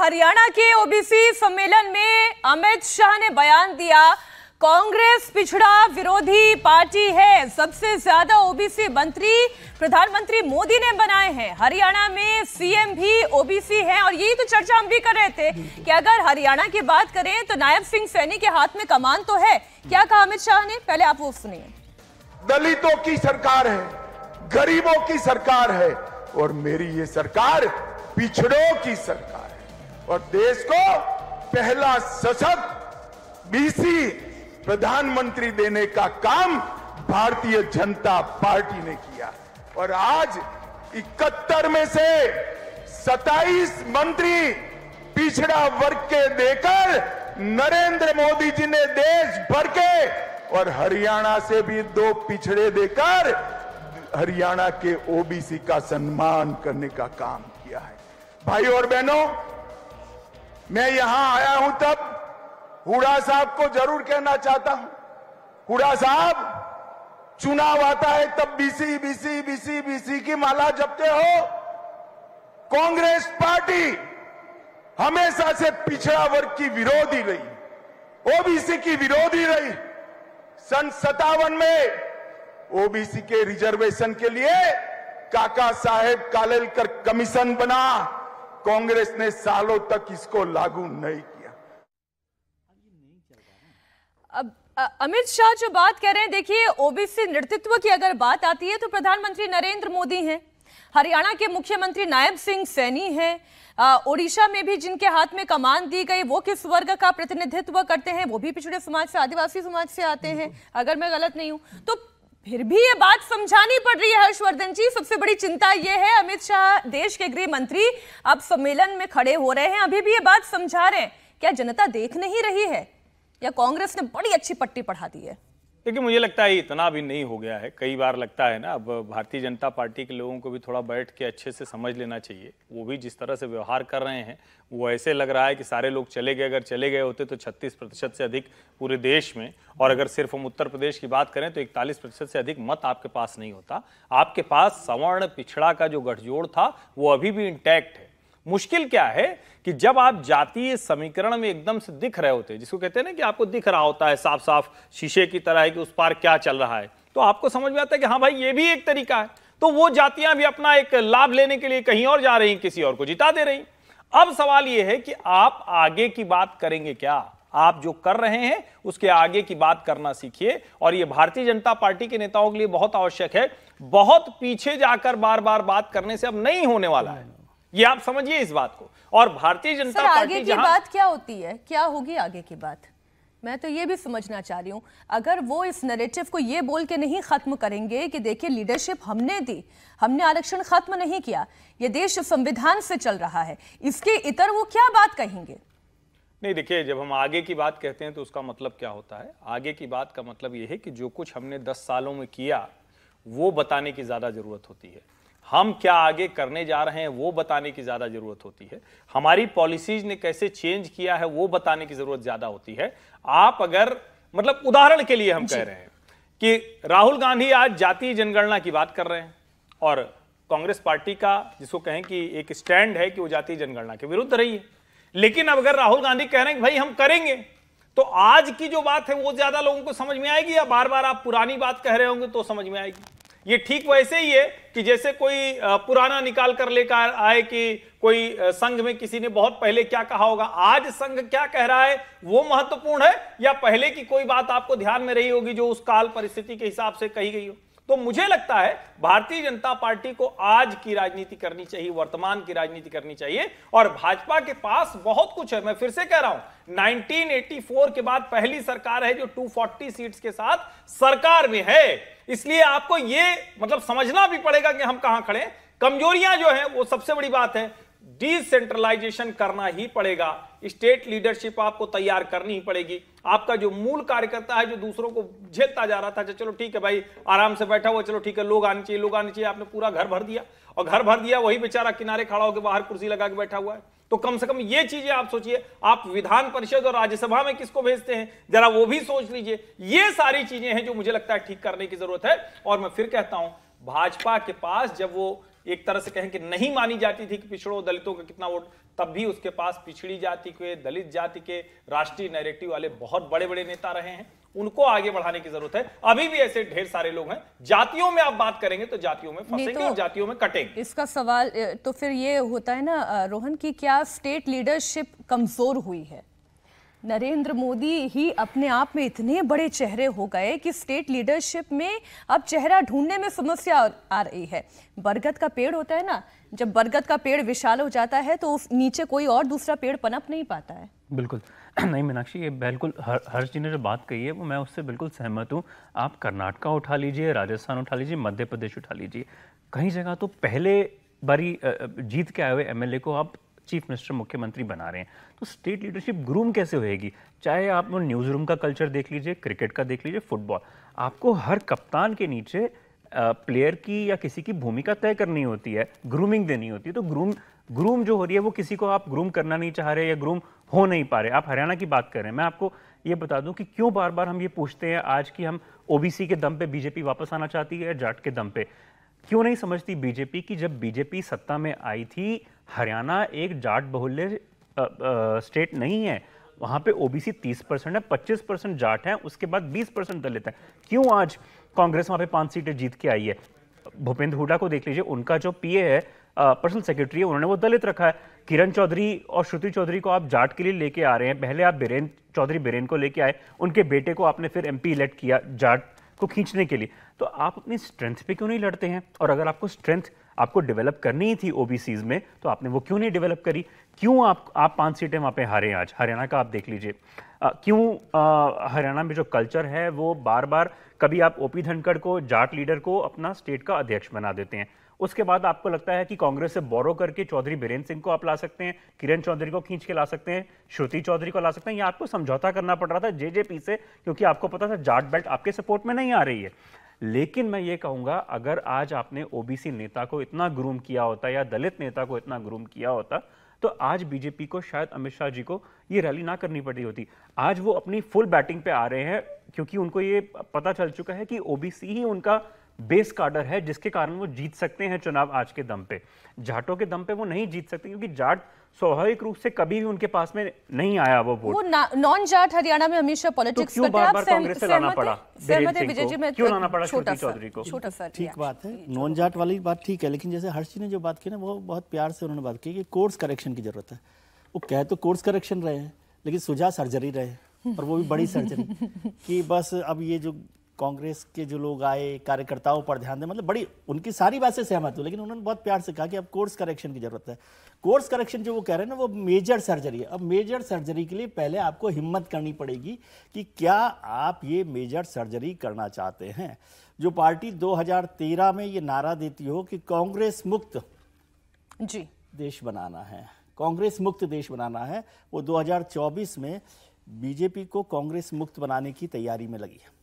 हरियाणा के ओबीसी सम्मेलन में अमित शाह ने बयान दिया कांग्रेस पिछड़ा विरोधी पार्टी है सबसे ज्यादा ओबीसी मंत्री प्रधानमंत्री मोदी ने बनाए हैं हरियाणा में सीएम भी ओबीसी हैं और यही तो चर्चा हम भी कर रहे थे कि अगर हरियाणा की बात करें तो नायब सिंह सैनी के हाथ में कमान तो है क्या कहा अमित शाह ने पहले आप वो सुनिए दलितों की सरकार है गरीबों की सरकार है और मेरी ये सरकार पिछड़ों की सरकार और देश को पहला सशक्त बीसी प्रधानमंत्री देने का काम भारतीय जनता पार्टी ने किया और आज इकहत्तर में से 27 मंत्री पिछड़ा वर्ग के देकर नरेंद्र मोदी जी ने देश भर के और हरियाणा से भी दो पिछड़े देकर हरियाणा के ओबीसी का सम्मान करने का काम किया है भाई और बहनों मैं यहां आया हूं तब हुडा साहब को जरूर कहना चाहता हूं हुडा साहब चुनाव आता है तब बीसी बीसी बीसी बीसी की माला जपते हो कांग्रेस पार्टी हमेशा से पिछड़ा वर्ग की विरोधी रही ओबीसी की विरोधी रही सन सतावन में ओबीसी के रिजर्वेशन के लिए काका साहेब कालेलकर कमीशन बना कांग्रेस ने सालों तक इसको लागू नहीं किया अब अमित शाह जो बात कर रहे हैं देखिए ओबीसी नेतृत्व की अगर बात आती है तो प्रधानमंत्री नरेंद्र मोदी हैं हरियाणा के मुख्यमंत्री नायब सिंह सैनी हैं ओडिशा में भी जिनके हाथ में कमान दी गई वो किस वर्ग का प्रतिनिधित्व करते हैं वो भी पिछड़े समाज से आदिवासी समाज से आते हैं अगर मैं गलत नहीं हूं तो फिर भी ये बात समझानी पड़ रही है हर्षवर्धन जी सबसे बड़ी चिंता ये है अमित शाह देश के गृह मंत्री अब सम्मेलन में खड़े हो रहे हैं अभी भी ये बात समझा रहे हैं क्या जनता देख नहीं रही है या कांग्रेस ने बड़ी अच्छी पट्टी पढ़ा दी है देखिए मुझे लगता है इतना भी नहीं हो गया है कई बार लगता है ना अब भारतीय जनता पार्टी के लोगों को भी थोड़ा बैठ के अच्छे से समझ लेना चाहिए वो भी जिस तरह से व्यवहार कर रहे हैं वो ऐसे लग रहा है कि सारे लोग चले गए अगर चले गए होते तो 36 प्रतिशत से अधिक पूरे देश में और अगर सिर्फ हम उत्तर प्रदेश की बात करें तो इकतालीस प्रतिशत से अधिक मत आपके पास नहीं होता आपके पास सवर्ण पिछड़ा का जो गठजोड़ था वो अभी भी इंटैक्ट है मुश्किल क्या है कि जब आप जातीय समीकरण में एकदम से दिख रहे होते हैं जिसको कहते हैं ना कि आपको दिख रहा होता है साफ साफ शीशे की तरह है कि उस पार क्या चल रहा है तो आपको समझ में आता है कि हाँ भाई ये भी एक तरीका है तो वो जातियां भी अपना एक लाभ लेने के लिए कहीं और जा रही किसी और को जिता दे रही अब सवाल यह है कि आप आगे की बात करेंगे क्या आप जो कर रहे हैं उसके आगे की बात करना सीखिए और यह भारतीय जनता पार्टी के नेताओं के लिए बहुत आवश्यक है बहुत पीछे जाकर बार बार बात करने से अब नहीं होने वाला है ये आप समझिए इस बात को और भारतीय जनता पार्टी आगे की बात क्या होती है क्या होगी आगे की बात मैं तो ये भी समझना चाह रही हूँ अगर वो इस नरेटिव को ये बोल के नहीं ख़त्म करेंगे कि देखिए लीडरशिप हमने दी हमने आरक्षण ख़त्म नहीं किया ये देश संविधान से चल रहा है इसके इतर वो क्या बात कहेंगे नहीं देखिए जब हम आगे की बात कहते हैं तो उसका मतलब क्या होता है आगे की बात का मतलब ये है कि जो कुछ हमने दस सालों में किया वो बताने की ज़्यादा ज़रूरत होती है हम क्या आगे करने जा रहे हैं वो बताने की ज़्यादा ज़रूरत होती है हमारी पॉलिसीज ने कैसे चेंज किया है वो बताने की ज़रूरत ज़्यादा होती है आप अगर मतलब उदाहरण के लिए हम कह रहे हैं कि राहुल गांधी आज जातीय जनगणना की बात कर रहे हैं और कांग्रेस पार्टी का जिसको कहें कि एक स्टैंड है कि वो जातीय जनगणना के विरुद्ध रही है लेकिन अब अगर राहुल गांधी कह रहे हैं भाई हम करेंगे तो आज की जो बात है वो ज्यादा लोगों को समझ में आएगी या बार बार आप पुरानी बात कह रहे होंगे तो समझ में आएगी ये ठीक वैसे ही है कि जैसे कोई पुराना निकाल कर लेकर आए कि कोई संघ में किसी ने बहुत पहले क्या कहा होगा आज संघ क्या कह रहा है वो महत्वपूर्ण है या पहले की कोई बात आपको ध्यान में रही होगी जो उस काल परिस्थिति के हिसाब से कही गई हो तो मुझे लगता है भारतीय जनता पार्टी को आज की राजनीति करनी चाहिए वर्तमान की राजनीति करनी चाहिए और भाजपा के पास बहुत कुछ है मैं फिर से कह रहा हूं 1984 के बाद पहली सरकार है जो 240 सीट्स के साथ सरकार में है इसलिए आपको यह मतलब समझना भी पड़ेगा कि हम कहां खड़े कमजोरियां जो है वो सबसे बड़ी बात है डिसेंट्रलाइजेशन करना ही पड़ेगा स्टेट लीडरशिप आपको तैयार करनी ही पड़ेगी आपका जो मूल कार्यकर्ता है जो दूसरों को झेलता जा रहा था अच्छा चलो ठीक है भाई आराम से बैठा हुआ चलो ठीक है लोग आने चाहिए लोग आने चाहिए आपने पूरा घर भर दिया और घर भर दिया वही बेचारा किनारे खड़ा होकर बाहर कुर्सी लगा के बैठा हुआ है तो कम से कम ये चीजें आप सोचिए आप विधान परिषद और राज्यसभा में किसको भेजते हैं जरा वो भी सोच लीजिए ये सारी चीजें हैं जो मुझे लगता है ठीक करने की जरूरत है और मैं फिर कहता हूं भाजपा के पास जब वो एक तरह से कहें कि नहीं मानी जाती थी कि पिछड़ों दलितों का कितना वोट तब भी उसके पास पिछड़ी जाति के दलित जाति के राष्ट्रीय नैरेटिव वाले बहुत बड़े बड़े नेता रहे हैं उनको आगे बढ़ाने की जरूरत है अभी भी ऐसे ढेर सारे लोग हैं जातियों में आप बात करेंगे तो जातियों में फंसेंगे तो और जातियों में कटेंगे इसका सवाल तो फिर ये होता है ना रोहन की क्या स्टेट लीडरशिप कमजोर हुई है नरेंद्र मोदी ही अपने आप में इतने बड़े चेहरे हो गए कि स्टेट लीडरशिप में अब चेहरा ढूंढने में समस्या आ रही है बरगद का पेड़ होता है ना जब बरगद का पेड़ विशाल हो जाता है तो उस नीचे कोई और दूसरा पेड़ पनप नहीं पाता है बिल्कुल नहीं मीनाक्षी ये बिल्कुल हर हर्ष जी ने जो बात कही है वो मैं उससे बिल्कुल सहमत हूँ आप कर्नाटका उठा लीजिए राजस्थान उठा लीजिए मध्य प्रदेश उठा लीजिए कहीं जगह तो पहले बारी जीत के आए हुए एमएलए को आप चीफ मिनिस्टर मुख्यमंत्री बना रहे हैं तो स्टेट लीडरशिप ग्रूम कैसे होएगी चाहे आप न्यूज़ रूम का कल्चर देख लीजिए क्रिकेट का देख लीजिए फुटबॉल आपको हर कप्तान के नीचे प्लेयर की या किसी की भूमिका तय करनी होती है ग्रूमिंग देनी होती है तो ग्रूम ग्रूम जो हो रही है वो किसी को आप ग्रूम करना नहीं चाह रहे या ग्रूम हो नहीं पा रहे आप हरियाणा की बात कर रहे हैं मैं आपको ये बता दूं कि क्यों बार बार हम ये पूछते हैं आज की हम ओबीसी के दम पे बीजेपी वापस आना चाहती है या जाट के दम पे क्यों नहीं समझती बीजेपी कि जब बीजेपी सत्ता में आई थी हरियाणा एक जाट बहुल्य स्टेट नहीं है वहाँ पे ओबीसी 30 परसेंट है 25 परसेंट जाट है उसके बाद 20 परसेंट दलित है क्यों आज कांग्रेस वहाँ पे पांच सीटें जीत के आई है भूपेंद्र हुडा को देख लीजिए उनका जो पीए है पर्सनल सेक्रेटरी है उन्होंने वो दलित रखा है किरण चौधरी और श्रुति चौधरी को आप जाट के लिए लेके आ रहे हैं पहले आप बीरेन चौधरी बीरेन को लेके आए उनके बेटे को आपने फिर एम इलेक्ट किया जाट को खींचने के लिए तो आप अपनी स्ट्रेंथ पे क्यों नहीं लड़ते हैं और अगर आपको स्ट्रेंथ आपको डेवलप करनी ही थी ओ में तो आपने वो क्यों नहीं डेवलप करी क्यों आप आप पांच सीटें वहाँ पे हारे आज हरियाणा का आप देख लीजिए क्यों हरियाणा में जो कल्चर है वो बार बार कभी आप ओपी धनखड़ को जाट लीडर को अपना स्टेट का अध्यक्ष बना देते हैं उसके बाद आपको लगता है कि कांग्रेस से बोरो करके चौधरी बीरेंद्र सिंह को आप ला सकते हैं किरण चौधरी को खींच के ला सकते हैं श्रुति चौधरी को ला सकते हैं या आपको समझौता करना पड़ रहा था जेजेपी से क्योंकि आपको पता था जाट बेल्ट आपके सपोर्ट में नहीं आ रही है लेकिन मैं ये कहूँगा अगर आज आपने ओबीसी नेता को इतना ग्रूम किया होता या दलित नेता को इतना ग्रूम किया होता तो आज बीजेपी को शायद अमित शाह जी को ये रैली ना करनी पड़ी होती आज वो अपनी फुल बैटिंग पे आ रहे हैं क्योंकि उनको ये पता चल चुका है कि ओबीसी ही उनका बेस कार्डर है जिसके कारण वो जीत सकते हैं चुनाव आज के दम पे जाटों के दम पे वो नहीं जीत सकते क्योंकि जाट स्वाभाविक रूप से कभी भी उनके पास में नहीं आया वो वोट वो नॉन जाट हरियाणा में हमेशा पॉलिटिक्स तो बार बार कांग्रेस से लाना पड़ा क्यों लाना पड़ा छोटा चौधरी को छोटा सर ठीक बात है नॉन जाट वाली बात ठीक है लेकिन जैसे हर्ष जी ने जो बात की ना वो बहुत प्यार से उन्होंने बात की कोर्स करेक्शन की जरूरत है वो कह तो कोर्स करेक्शन रहे हैं लेकिन सुझा सर्जरी रहे और वो भी बड़ी सर्जरी कि बस अब ये जो कांग्रेस के जो लोग आए कार्यकर्ताओं पर ध्यान दें मतलब बड़ी उनकी सारी बात से सहमत हूँ लेकिन उन्होंने बहुत प्यार से कहा कि अब कोर्स करेक्शन की ज़रूरत है कोर्स करेक्शन जो वो कह रहे हैं ना वो मेजर सर्जरी है अब मेजर सर्जरी के लिए पहले आपको हिम्मत करनी पड़ेगी कि क्या आप ये मेजर सर्जरी करना चाहते हैं जो पार्टी 2013 में ये नारा देती हो कि कांग्रेस मुक्त जी देश बनाना है कांग्रेस मुक्त देश बनाना है वो 2024 में बीजेपी को कांग्रेस मुक्त बनाने की तैयारी में लगी है